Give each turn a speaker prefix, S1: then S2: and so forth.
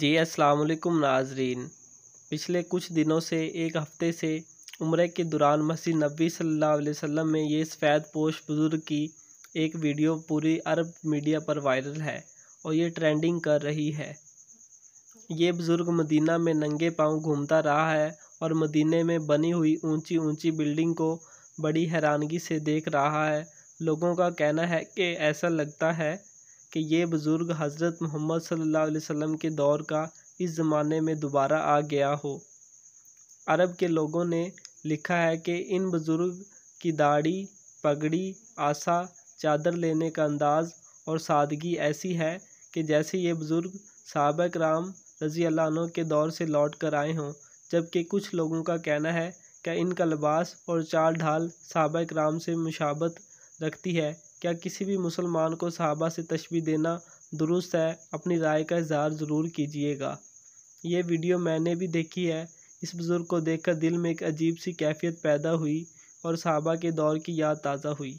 S1: जी अस्सलाम नाजरीन पिछले कुछ दिनों से एक हफ़्ते से उम्र के दौरान मसीह नबी सल्लल्लाहु अलैहि वसल्लम में ये सफ़ेद पोश बुज़ुर्ग की एक वीडियो पूरी अरब मीडिया पर वायरल है और ये ट्रेंडिंग कर रही है ये बुज़ुर्ग मदीना में नंगे पाँव घूमता रहा है और मदीने में बनी हुई ऊंची ऊंची बिल्डिंग को बड़ी हैरानगी से देख रहा है लोगों का कहना है कि ऐसा लगता है कि ये बुज़ुर्ग हज़रत मोहम्मद सल्लल्लाहु अलैहि वसल्लम के दौर का इस ज़माने में दोबारा आ गया हो अरब के लोगों ने लिखा है कि इन बुज़ुर्ग की दाढ़ी पगड़ी आसा चादर लेने का अंदाज़ और सादगी ऐसी है कि जैसे ये बुज़ुर्ग सबक राम रज़ी अल्लाह के दौर से लौट कर आए हों जबकि कुछ लोगों का कहना है कि इनका लिबास और चाल ढाल सबक राम से मुशाबत रखती है क्या किसी भी मुसलमान को सहाबा से तशबी देना दुरुस्त है अपनी राय का इजहार ज़रूर कीजिएगा ये वीडियो मैंने भी देखी है इस बुज़ुर्ग को देखकर दिल में एक अजीब सी कैफियत पैदा हुई और सहाबा के दौर की याद ताज़ा हुई